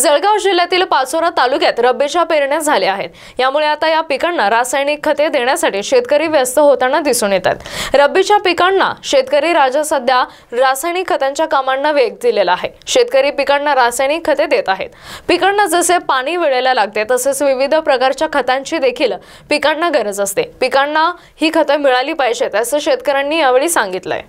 जळगाव जिल्ह्यातील पाचोरा तालुक्यात रब्बीच्या पेरण्या झाल्या आहेत यामुळे आता या पिकांना रासायनिक खते देण्यासाठी शेतकरी व्यस्त होताना दिसून येतात रब्बीच्या पिकांना शेतकरी राजा सध्या रासायनिक खतांच्या कामांना वेग दिलेला आहे शेतकरी पिकांना रासायनिक खते देत आहेत पिकांना जसे पाणी वेळेला लागते तसेच विविध प्रकारच्या खतांची देखील पिकांना गरज असते पिकांना ही खतं मिळाली पाहिजेत असं शेतकऱ्यांनी यावेळी सांगितलंय